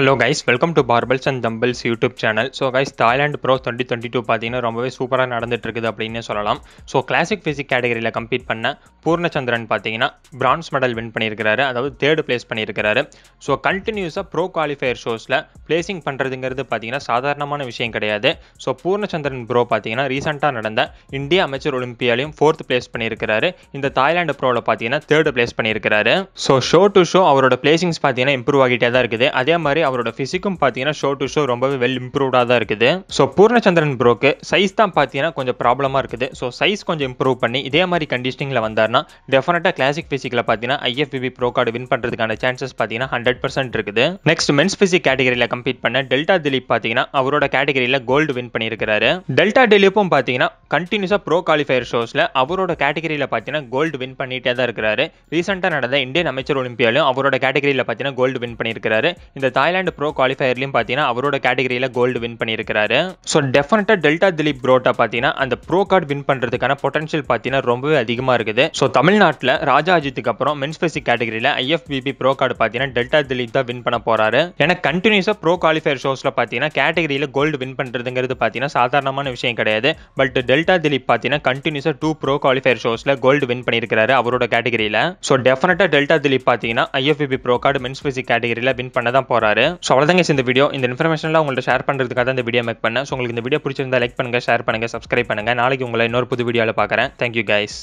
hello guys welcome to barbells and dumbbells YouTube channel so guys Thailand pro twenty twenty two பார்த்தீங்கன்னா ரொம்பவே சூப்பராக நடந்துட்டு இருக்குது அப்படின்னு சொல்லலாம் ஸோ கிளாசிக் ஃபிசிக் கேட்டகரியில் கம்ப்ளீட் பண்ண பூர்ணச்சந்திரன் பார்த்தீங்கன்னா பிரான்ஸ் மெடல் வின் பண்ணியிருக்கிறாரு அதாவது தேர்டு பிளேஸ் பண்ணியிருக்கிறாரு ஸோ கண்டினியூஸாக ப்ரோ குவாலிஃபயர் ஷோஸில் பிளேசிங் பண்ணுறதுங்கிறது பார்த்தீங்கன்னா சாதாரணமான விஷயம் கிடையாது ஸோ பூர்ணச்சந்திரன் ப்ரோ பார்த்தீங்கன்னா ரீசெண்டாக நடந்த இந்தியா அமைச்சர் ஒலிம்பியாலையும் ஃபோர்த் பிளேஸ் பண்ணியிருக்கிறாரு இந்த தாய்லாந்து ப்ரோவில் பார்த்தீங்கன்னா தேர்டு பிளேஸ் பண்ணியிருக்கிறாரு ஸோ ஷோ டு ஷோ அவரோட பிளேசிங்ஸ் பார்த்தீங்கன்னா இம்ப்ரூவ் ஆகிட்டே தான் இருக்குது அதே மாதிரி அவரோட ஃபிசிக்கும் பார்த்தீங்கன்னா ஷோ டு ஷோ ரொம்பவே வெல் இம்ப்ரூவ்டாக தான் இருக்குது ஸோ பூர்ணச்சந்திரன் ப்ரோக்கு சைஸ் தான் பார்த்தீங்கன்னா கொஞ்சம் ப்ராப்ளமாக இருக்குது ஸோ சைஸ் கொஞ்சம் இம்ப்ரூவ் பண்ணி இதே மாதிரி கண்டிஷனிங்கில் வந்தார்னா டெஃபினட்டாக கிளாசிக் ஃபிசிக்கில் பார்த்தீங்கன்னா ஐஎஃபிபி ப்ரோ கார்டு வின் பண்ணுறதுக்கான சான்சஸ் பார்த்தீங்கன்னா ஹண்ட்ரட் பர்சன்ட் இருக்குது நெக்ஸ்ட் மென்ஸ் ஃபிசிக் கேட்டகரியில் கம்ப்ளீட் பண்ண டெல்டா திலீப் பார்த்தீங்கன்னா அவரோட கேட்டகரியில் கோல்டு வின் பண்ணியிருக்காரு டெல்டா திலீப்பும் பார்த்தீங்கன்னா கண்டினியூஸாக ப்ரோ குவாலிஃபயர் ஷோஸில் அவரோட கேட்டகரியில் பார்த்தீங்கன்னா கோல்டு வின் பண்ணிகிட்டே தான் இருக்கிறாரு ரீசெண்டாக நடந்த இந்தியன் அமைச்சர் ஒலிம்பியாலும் அவரோட கேட்டகரியில் பார்த்தீங்கன்னா கோல்டு வின் பண்ணியிருக்கிறாரு இந்த தாய்லாந்து தாய்லாந்து ப்ரோ குவாலிஃபயர்லையும் பார்த்தீங்கன்னா அவரோட கேட்டகரியில் கோல்டு வின் பண்ணியிருக்காரு ஸோ டெஃபினட்டாக டெல்டா திலீப் ப்ரோட்டா பார்த்தீங்கன்னா அந்த ப்ரோ கார்டு வின் பண்ணுறதுக்கான பொட்டன்ஷியல் பார்த்தீங்கன்னா ரொம்பவே அதிகமாக இருக்குது ஸோ தமிழ்நாட்டில் ராஜா அஜித்துக்கு அப்புறம் மென்ஸ் பேசிக் கேட்டகரியில் ஐஎஃபிபி ப்ரோ கார்டு பார்த்தீங்கன்னா டெல்டா திலீப் தான் வின் பண்ண போகிறாரு ஏன்னா கண்டினியூஸாக ப்ரோ குவாலிஃபயர் ஷோஸில் பார்த்தீங்கன்னா கேட்டகரியில் கோல்டு வின் பண்ணுறதுங்கிறது பார்த்தீங்கன்னா சாதாரணமான விஷயம் கிடையாது பட் டெல்டா திலீப் பார்த்தீங்கன்னா கண்டினியூஸாக டூ ப்ரோ குவாலிஃபயர் ஷோஸில் கோல்டு வின் பண்ணியிருக்காரு அவரோட கேட்டகரியில் ஸோ டெஃபினட்டாக டெல்டா திலீப் பார்த்தீங்கன்னா IFBB pro card men's physique கேட்டகரியில் வின் பண்ண தான் போகிறாரு பண்ணியிருக்காரு ஸோ அவ்வளோதாங்க இந்த வீடியோ இந்த இன்ஃபர்மேஷன்ல உங்கள்ட்ட ஷேர் பண்ணுறதுக்காக தான் இந்த வீடியோ மேக் பண்ணேன் ஸோ உங்களுக்கு இந்த வீடியோ பிடிச்சிருந்தா லைக் பண்ணுங்கள் ஷேர் பண்ணுங்கள் சப்ஸ்கிரைப் பண்ணுங்கள் நாளைக்கு உங்களை இன்னொரு புது வீடியோவில் பார்க்குறேன் தேங்க்யூ கைஸ்